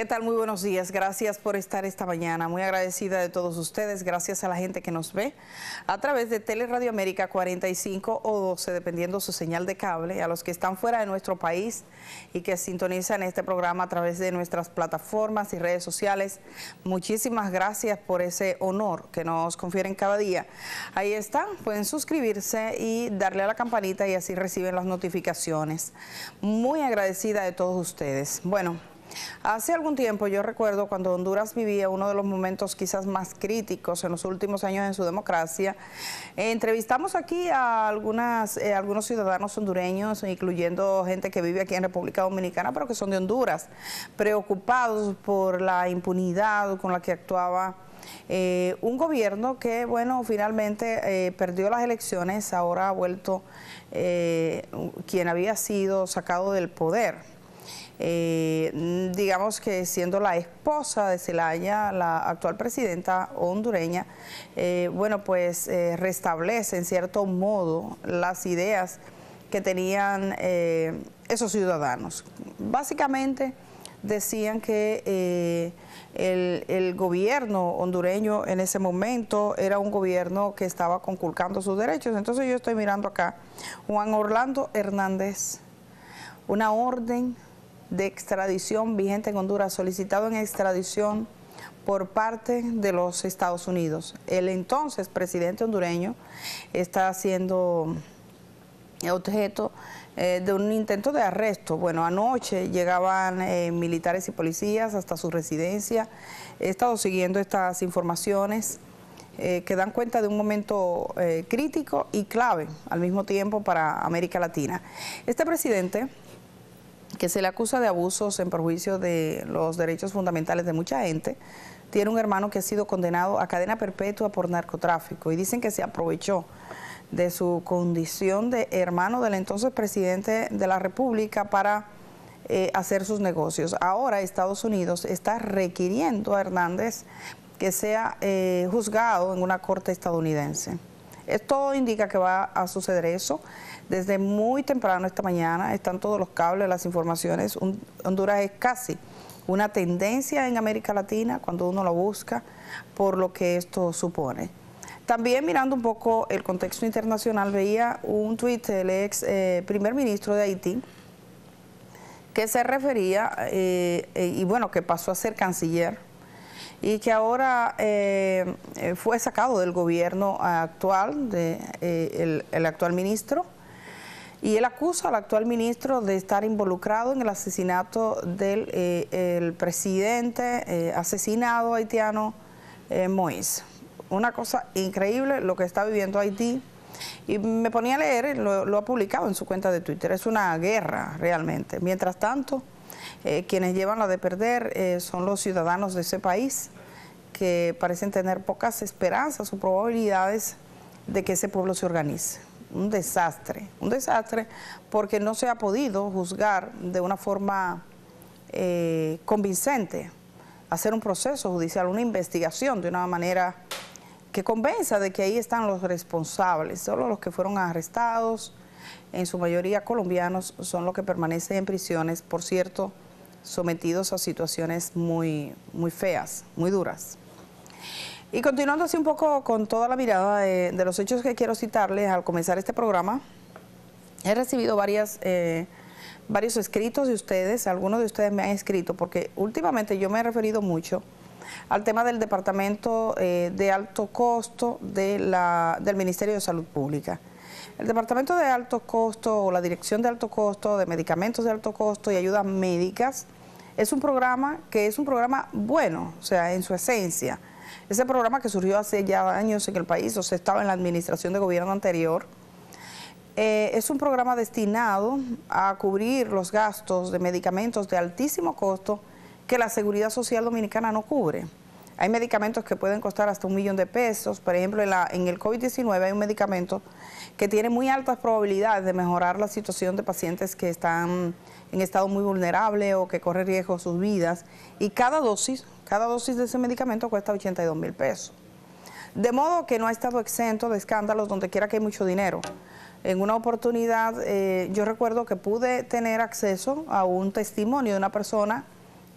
¿Qué tal? Muy buenos días. Gracias por estar esta mañana. Muy agradecida de todos ustedes. Gracias a la gente que nos ve a través de Teleradio América 45 o 12, dependiendo su señal de cable. A los que están fuera de nuestro país y que sintonizan este programa a través de nuestras plataformas y redes sociales, muchísimas gracias por ese honor que nos confieren cada día. Ahí están. Pueden suscribirse y darle a la campanita y así reciben las notificaciones. Muy agradecida de todos ustedes. Bueno. Hace algún tiempo yo recuerdo cuando Honduras vivía uno de los momentos quizás más críticos en los últimos años en su democracia, entrevistamos aquí a eh, algunos ciudadanos hondureños, incluyendo gente que vive aquí en República Dominicana, pero que son de Honduras, preocupados por la impunidad con la que actuaba eh, un gobierno que, bueno, finalmente eh, perdió las elecciones, ahora ha vuelto quien había sido sacado del poder. Eh, mm, digamos que siendo la esposa de Celaya, la actual presidenta hondureña, eh, bueno, pues eh, restablece en cierto modo las ideas que tenían esos ciudadanos. Básicamente decían que el, gobierno hondureño en ese momento era un gobierno que estaba conculcando sus derechos. Entonces yo estoy mirando acá Juan Orlando Hernández, una orden de extradición vigente en Honduras, solicitado en extradición por parte de los Estados Unidos. El entonces presidente hondureño está siendo eh, objeto eh, de un intento de arresto. Bueno, anoche llegaban eh, militares y policías hasta su residencia. He estado siguiendo estas informaciones que dan cuenta de un momento crítico y clave al mismo tiempo para América Latina. Este presidente que se le acusa de abusos en perjuicio de los derechos fundamentales de mucha gente, tiene un hermano que ha sido condenado a cadena perpetua por narcotráfico y dicen que se aprovechó de su condición de hermano del entonces presidente de la República para eh, hacer sus negocios. Ahora Estados Unidos está requiriendo a Hernández que sea eh, juzgado en una corte estadounidense. Esto indica que va a suceder eso. Desde muy temprano esta mañana están todos los cables, las informaciones. Honduras es casi una tendencia en América Latina cuando uno lo busca por lo que esto supone. También mirando un poco el contexto internacional, veía un tuit del ex eh, primer ministro de Haití que se refería, eh, eh, y bueno, que pasó a ser canciller y que ahora eh, fue sacado del gobierno actual, de, eh, el, actual ministro, y él acusa al actual ministro de estar involucrado en el asesinato del eh, presidente asesinado haitiano Moïse. Una cosa increíble lo que está viviendo Haití. Y me ponía a leer, lo, lo ha publicado en su cuenta de Twitter, es una guerra realmente. Mientras tanto... Eh, quienes llevan la de perder eh, son los ciudadanos de ese país, que parecen tener pocas esperanzas o probabilidades de que ese pueblo se organice. Un desastre, un desastre porque no se ha podido juzgar de una forma eh, convincente, hacer un proceso judicial, una investigación de una manera que convenza de que ahí están los responsables, solo los que fueron arrestados, en su mayoría colombianos, son los que permanecen en prisiones, por cierto, sometidos a situaciones muy, muy feas, muy duras. Y continuando así un poco con toda la mirada de, los hechos que quiero citarles al comenzar este programa, he recibido eh, varios escritos de ustedes, algunos de ustedes me han escrito, porque últimamente yo me he referido mucho al tema del Departamento eh, de Alto Costo del Ministerio de Salud Pública. El Departamento de Alto Costo o la Dirección de Alto Costo de Medicamentos de Alto Costo y Ayudas Médicas es un programa que es un programa bueno, o sea, en su esencia. Ese programa que surgió hace ya años en el país, o sea, estaba en la administración de gobierno anterior, eh, es un programa destinado a cubrir los gastos de medicamentos de altísimo costo que la Seguridad Social Dominicana no cubre. Hay medicamentos que pueden costar hasta un millón de pesos. Por ejemplo, en, el COVID-19 hay un medicamento que tiene muy altas probabilidades de mejorar la situación de pacientes que están en estado muy vulnerable o que corre riesgo sus vidas. Y cada dosis, cada dosis de ese medicamento cuesta 82 mil pesos. De modo que no ha estado exento de escándalos donde quiera que hay mucho dinero. En una oportunidad eh, yo recuerdo que pude tener acceso a un testimonio de una persona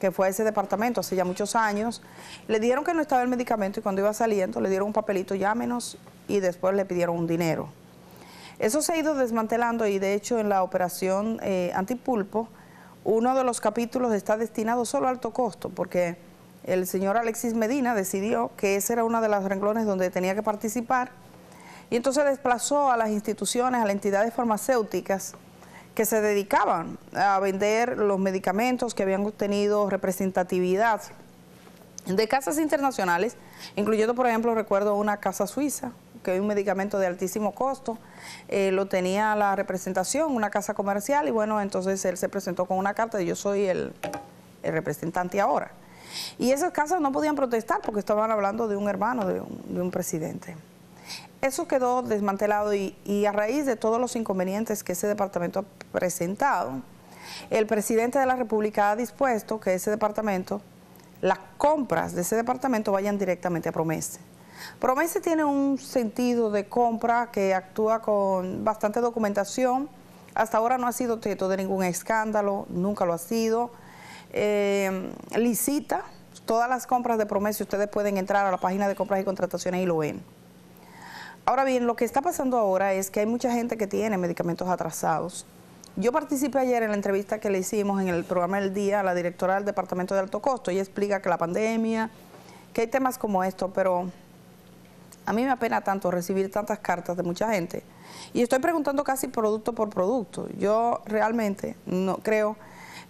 que fue a ese departamento hace ya muchos años, le dijeron que no estaba el medicamento y cuando iba saliendo le dieron un papelito, llámenos, y después le pidieron un dinero. Eso se ha ido desmantelando y de hecho en la operación eh, antipulpo, uno de los capítulos está destinado solo a alto costo, porque el señor Alexis Medina decidió que ese era uno de los renglones donde tenía que participar y entonces desplazó a las instituciones, a las entidades farmacéuticas, que se dedicaban a vender los medicamentos que habían obtenido representatividad de casas internacionales, incluyendo, por ejemplo, recuerdo una casa suiza, que es un medicamento de altísimo costo, eh, lo tenía la representación, una casa comercial, y bueno, entonces él se presentó con una carta de yo soy el, representante ahora. Y esas casas no podían protestar porque estaban hablando de un hermano, de un presidente eso quedó desmantelado y, a raíz de todos los inconvenientes que ese departamento ha presentado, el presidente de la República ha dispuesto que ese departamento, las compras de ese departamento vayan directamente a Promese. Promese tiene un sentido de compra que actúa con bastante documentación. Hasta ahora no ha sido objeto de ningún escándalo, nunca lo ha sido. Eh, licita todas las compras de Promese, ustedes pueden entrar a la página de compras y contrataciones y lo ven. Ahora bien, lo que está pasando ahora es que hay mucha gente que tiene medicamentos atrasados. Yo participé ayer en la entrevista que le hicimos en el programa El Día a la directora del Departamento de Alto Costo. Ella explica que la pandemia, que hay temas como esto, pero a mí me apena tanto recibir tantas cartas de mucha gente. Y estoy preguntando casi producto por producto. Yo realmente no creo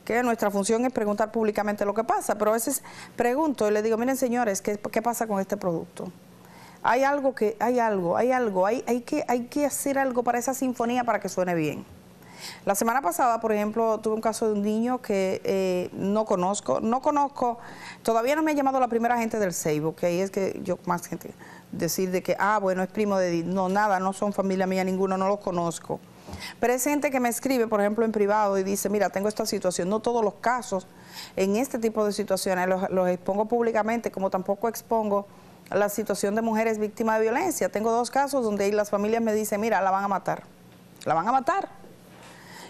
que nuestra función es preguntar públicamente lo que pasa, pero a veces pregunto y le digo, miren señores, qué pasa con este producto? Hay algo que, hay algo, hay algo, hay, hay, que, hay que hacer algo para esa sinfonía para que suene bien. La semana pasada, por ejemplo, tuve un caso de un niño que eh, no conozco, no conozco, todavía no me ha llamado la primera gente del Seibo, que ahí es que yo más gente decir de que, ah, bueno, es primo de... No, nada, no son familia mía ninguno, no los conozco. Pero es gente que me escribe, por ejemplo, en privado y dice, mira, tengo esta situación. No todos los casos en este tipo de situaciones los expongo públicamente, como tampoco expongo la situación de mujeres víctimas de violencia. Tengo dos casos donde las familias me dicen, mira, la van a matar, la van a matar.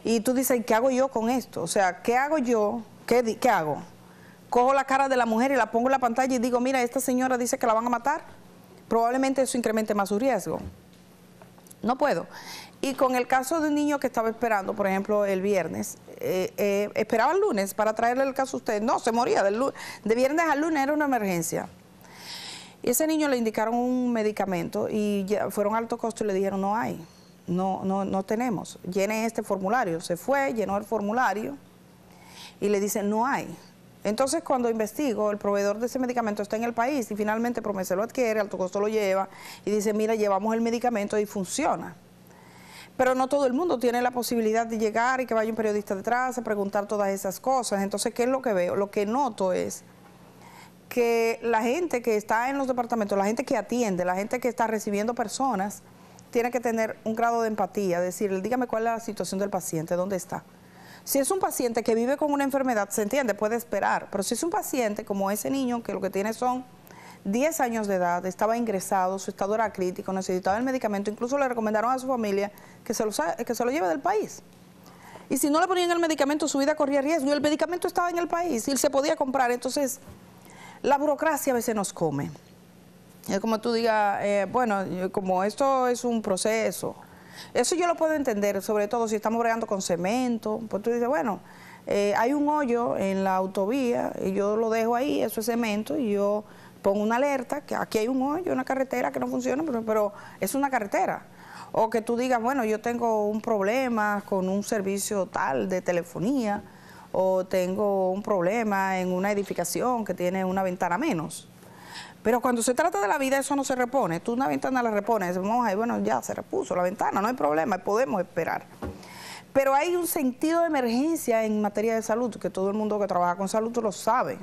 Y tú dices, ¿qué hago yo con esto? O sea, ¿qué hago yo? ¿Qué, qué hago? Cojo la cara de la mujer y la pongo en la pantalla y digo, mira, esta señora dice que la van a matar. Probablemente eso incremente más su riesgo. No puedo. Y con el caso de un niño que estaba esperando, por ejemplo, el viernes, eh, eh, esperaba el lunes para traerle el caso a usted. No, se moría del de viernes al lunes, era una emergencia. Y ese niño le indicaron un medicamento y fueron a alto costo y le dijeron, no hay, no, no, no tenemos, llene este formulario. Se fue, llenó el formulario y le dicen, no hay. Entonces, cuando investigo, el proveedor de ese medicamento está en el país y finalmente Promesa lo adquiere, alto costo lo lleva y dice, mira, llevamos el medicamento y funciona. Pero no todo el mundo tiene la posibilidad de llegar y que vaya un periodista detrás a preguntar todas esas cosas. Entonces, ¿qué es lo que veo? Lo que noto es que la gente que está en los departamentos, la gente que atiende, la gente que está recibiendo personas, tiene que tener un grado de empatía, decirle, dígame cuál es la situación del paciente, dónde está. Si es un paciente que vive con una enfermedad, se entiende, puede esperar, pero si es un paciente como ese niño que lo que tiene son 10 años de edad, estaba ingresado, su estado era crítico, necesitaba el medicamento, incluso le recomendaron a su familia que se lo, que se lo lleve del país. Y si no le ponían el medicamento, su vida corría riesgo y el medicamento estaba en el país y él se podía comprar. Entonces, la burocracia a veces nos come. Es como tú digas, eh, bueno, eh, como esto es un proceso, eso yo lo puedo entender, sobre todo si estamos bregando con cemento, pues tú dices, bueno, eh, hay un hoyo en la autovía, y yo lo dejo ahí, eso es cemento, y yo pongo una alerta, que aquí hay un hoyo, una carretera que no funciona, pero, pero es una carretera. O que tú digas, bueno, yo tengo un problema con un servicio tal de telefonía, o tengo un problema en una edificación que tiene una ventana menos. Pero cuando se trata de la vida, eso no se repone. Tú una ventana la repones, vamos bueno, ya se repuso la ventana, no hay problema, podemos esperar. Pero hay un sentido de emergencia en materia de salud, que todo el mundo que trabaja con salud lo sabe.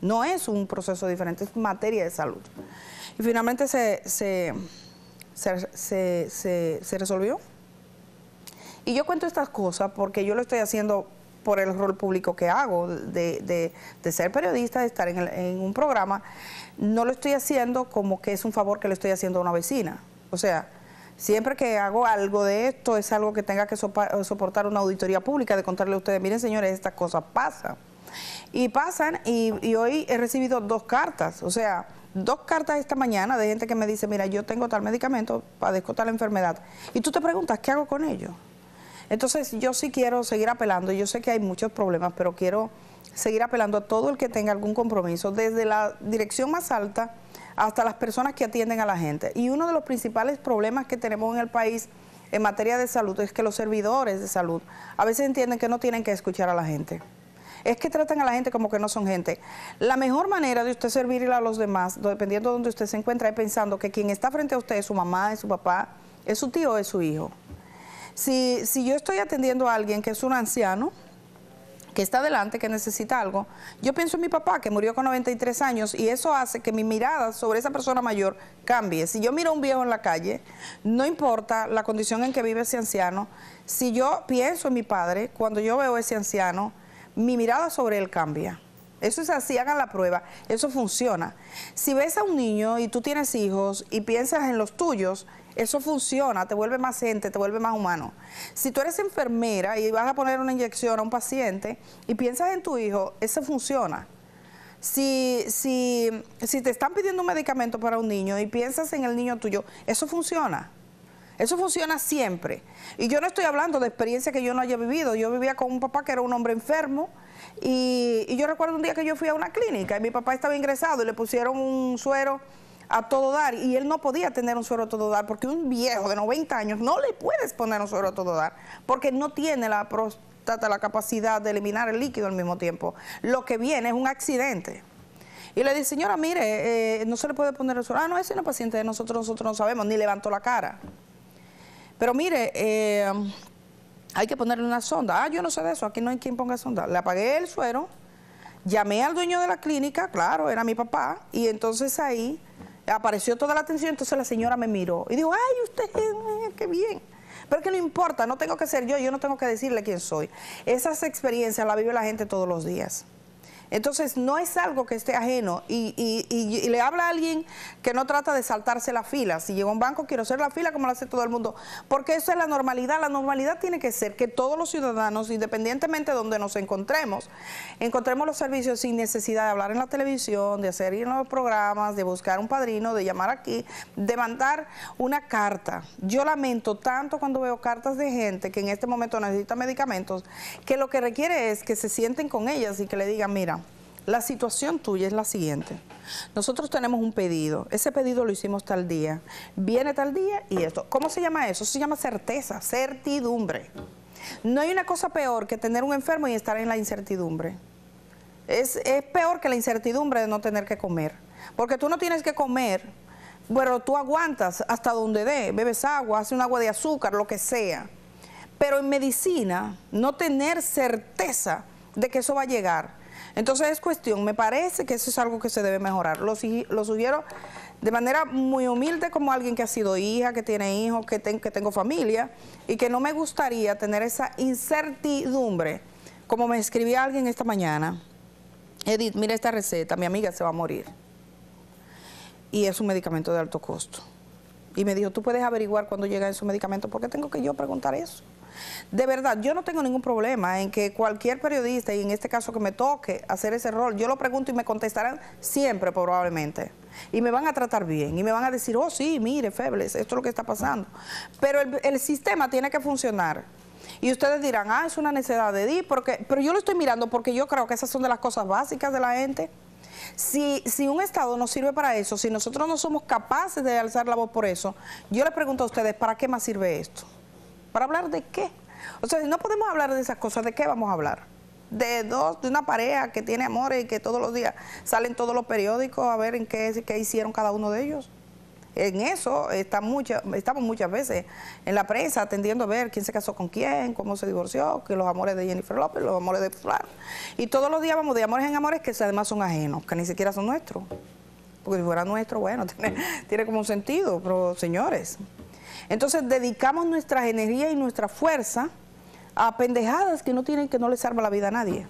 No es un proceso diferente, es materia de salud. Y finalmente se, se, se resolvió. Y yo cuento estas cosas porque yo lo estoy haciendo por el rol público que hago, de, de, ser periodista, de estar en, en, un programa, no lo estoy haciendo como que es un favor que le estoy haciendo a una vecina. O sea, siempre que hago algo de esto es algo que tenga que soportar una auditoría pública, de contarle a ustedes, miren señores, estas cosas pasan. Y pasan, y, y hoy he recibido dos cartas, o sea, dos cartas esta mañana de gente que me dice, mira, yo tengo tal medicamento, padezco tal enfermedad. Y tú te preguntas, ¿qué hago con ello? Entonces yo sí quiero seguir apelando, yo sé que hay muchos problemas, pero quiero seguir apelando a todo el que tenga algún compromiso, desde la dirección más alta hasta las personas que atienden a la gente. Y uno de los principales problemas que tenemos en el país en materia de salud es que los servidores de salud a veces entienden que no tienen que escuchar a la gente. Es que tratan a la gente como que no son gente. La mejor manera de usted servirle a los demás, dependiendo de donde usted se encuentra, es pensando que quien está frente a usted es su mamá, es su papá, es su tío, es su hijo. Si, yo estoy atendiendo a alguien que es un anciano, que está adelante, que necesita algo, yo pienso en mi papá que murió con 93 años y eso hace que mi mirada sobre esa persona mayor cambie. Si yo miro a un viejo en la calle, no importa la condición en que vive ese anciano, si yo pienso en mi padre, cuando yo veo ese anciano, mi mirada sobre él cambia. Eso es así, hagan la prueba, eso funciona. Si ves a un niño y tú tienes hijos y piensas en los tuyos, eso funciona, te vuelve más gente, te vuelve más humano. Si tú eres enfermera y vas a poner una inyección a un paciente y piensas en tu hijo, eso funciona. Si, si, si te están pidiendo un medicamento para un niño y piensas en el niño tuyo, eso funciona. Eso funciona siempre. Y yo no estoy hablando de experiencias que yo no haya vivido. Yo vivía con un papá que era un hombre enfermo y, y, yo recuerdo un día que yo fui a una clínica y mi papá estaba ingresado y le pusieron un suero a todo dar y él no podía tener un suero a todo dar porque un viejo de 90 años no le puedes poner un suero a todo dar porque no tiene la próstata la capacidad de eliminar el líquido al mismo tiempo. Lo que viene es un accidente. Y le dice, señora, mire, eh, no se le puede poner el suero. Ah, no, es un paciente de nosotros, nosotros no sabemos, ni levantó la cara. Pero mire, eh, hay que ponerle una sonda. Ah, yo no sé de eso, aquí no hay quien ponga sonda. Le apagué el suero, llamé al dueño de la clínica, claro, era mi papá, y entonces ahí apareció toda la atención, entonces la señora me miró y dijo, ay, usted, eh, qué bien. Pero que no importa, no tengo que ser yo, yo no tengo que decirle quién soy. Esas experiencias la vive la gente todos los días. Entonces, no es algo que esté ajeno. Y, le habla a alguien que no trata de saltarse la fila. Si llego a un banco, quiero hacer la fila como lo hace todo el mundo. Porque eso es la normalidad. La normalidad tiene que ser que todos los ciudadanos, independientemente de donde nos encontremos, encontremos los servicios sin necesidad de hablar en la televisión, de hacer ir en los programas, de buscar un padrino, de llamar aquí, de mandar una carta. Yo lamento tanto cuando veo cartas de gente que en este momento necesita medicamentos, que lo que requiere es que se sienten con ellas y que le digan, mira, la situación tuya es la siguiente. Nosotros tenemos un pedido, ese pedido lo hicimos tal día, viene tal día y esto. ¿Cómo se llama eso? se llama certeza, certidumbre. No hay una cosa peor que tener un enfermo y estar en la incertidumbre. Es, peor que la incertidumbre de no tener que comer, porque tú no tienes que comer, pero tú aguantas hasta donde dé, bebes agua, haces un agua de azúcar, lo que sea. Pero en medicina, no tener certeza de que eso va a llegar entonces es cuestión, me parece que eso es algo que se debe mejorar. Lo, lo sugiero de manera muy humilde como alguien que ha sido hija, que tiene hijos, que, tengo familia y que no me gustaría tener esa incertidumbre. Como me escribía alguien esta mañana, Edith, mira esta receta, mi amiga se va a morir. Y es un medicamento de alto costo. Y me dijo, tú puedes averiguar cuándo llega ese medicamento, porque tengo que yo preguntar eso? de verdad, yo no tengo ningún problema en que cualquier periodista, y en este caso que me toque hacer ese rol, yo lo pregunto y me contestarán siempre probablemente. Y me van a tratar bien, y me van a decir, oh sí, mire, Febles, esto es lo que está pasando. Pero el, sistema tiene que funcionar. Y ustedes dirán, ah, es una necesidad de DI, porque, pero yo lo estoy mirando porque yo creo que esas son de las cosas básicas de la gente. Si, si un Estado no sirve para eso, si nosotros no somos capaces de alzar la voz por eso, yo les pregunto a ustedes, ¿para qué más sirve esto? ¿Para hablar de qué? O sea, no podemos hablar de esas cosas, ¿de qué vamos a hablar? De dos, de una pareja que tiene amores y que todos los días salen todos los periódicos a ver en qué, hicieron cada uno de ellos. En eso estamos muchas veces en la prensa atendiendo a ver quién se casó con quién, cómo se divorció, que los amores de Jennifer López, los amores de Flan. Y todos los días vamos de amores en amores que además son ajenos, que ni siquiera son nuestros porque si fuera nuestro, bueno, tiene como un sentido, pero señores, entonces dedicamos nuestra energía y nuestra fuerza a pendejadas que no tienen, que no le salva la vida a nadie.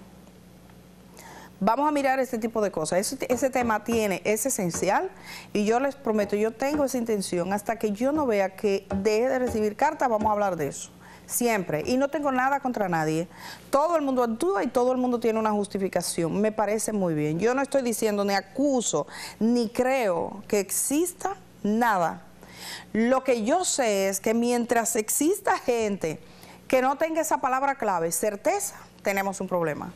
Vamos a mirar este tipo de cosas. Ese, ese, tema tiene, es esencial y yo les prometo, yo tengo esa intención. Hasta que yo no vea que deje de recibir cartas, vamos a hablar de eso. Siempre. Y no tengo nada contra nadie. Todo el mundo actúa y todo el mundo tiene una justificación. Me parece muy bien. Yo no estoy diciendo ni acuso, ni creo que exista nada lo que yo sé es que mientras exista gente que no tenga esa palabra clave, certeza, tenemos un problema.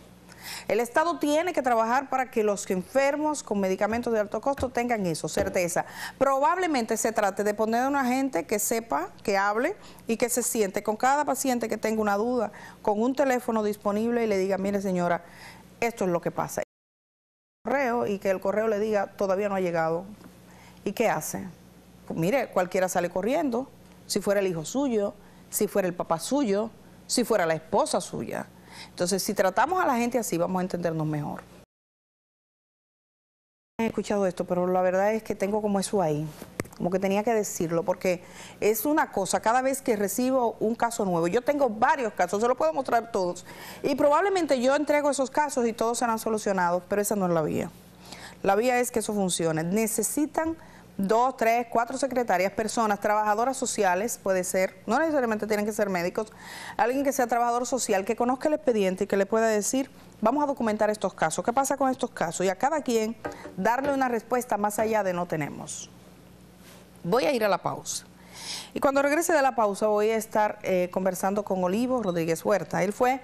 El Estado tiene que trabajar para que los enfermos con medicamentos de alto costo tengan eso, certeza. Probablemente se trate de poner a una gente que sepa, que hable y que se siente con cada paciente que tenga una duda, con un teléfono disponible y le diga, mire señora, esto es lo que pasa. Correo y que el correo le diga, todavía no ha llegado. ¿Y qué hace? mire, cualquiera sale corriendo, si fuera el hijo suyo, si fuera el papá suyo, si fuera la esposa suya. Entonces, si tratamos a la gente así, vamos a entendernos mejor. He escuchado esto, pero la verdad es que tengo como eso ahí, como que tenía que decirlo, porque es una cosa, cada vez que recibo un caso nuevo, yo tengo varios casos, se los puedo mostrar todos, y probablemente yo entrego esos casos y todos serán solucionados, pero esa no es la vía. La vía es que eso funcione. Necesitan dos, tres, cuatro secretarias, personas, trabajadoras sociales, puede ser, no necesariamente tienen que ser médicos, alguien que sea trabajador social, que conozca el expediente y que le pueda decir, vamos a documentar estos casos, qué pasa con estos casos, y a cada quien darle una respuesta más allá de no tenemos. Voy a ir a la pausa. Y cuando regrese de la pausa voy a estar eh, conversando con Olivo Rodríguez Huerta. Él fue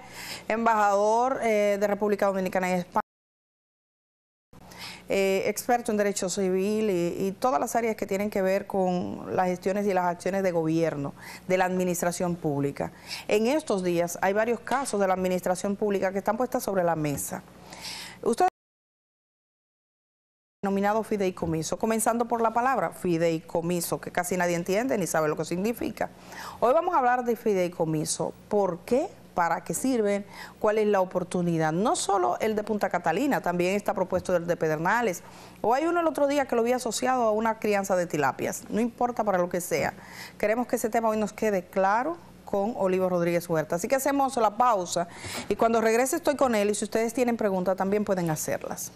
embajador eh, de República Dominicana y España. Eh, experto en derecho civil y, todas las áreas que tienen que ver con las gestiones y las acciones de gobierno, de la administración pública. En estos días hay varios casos de la administración pública que están puestas sobre la mesa. Ustedes denominado fideicomiso, comenzando por la palabra fideicomiso, que casi nadie entiende ni sabe lo que significa. Hoy vamos a hablar de fideicomiso. ¿Por qué? para qué sirven, cuál es la oportunidad. No solo el de Punta Catalina, también está propuesto el de Pedernales. O hay uno el otro día que lo vi asociado a una crianza de tilapias, no importa para lo que sea. Queremos que ese tema hoy nos quede claro con Olivo Rodríguez Huerta. Así que hacemos la pausa y cuando regrese estoy con él y si ustedes tienen preguntas también pueden hacerlas.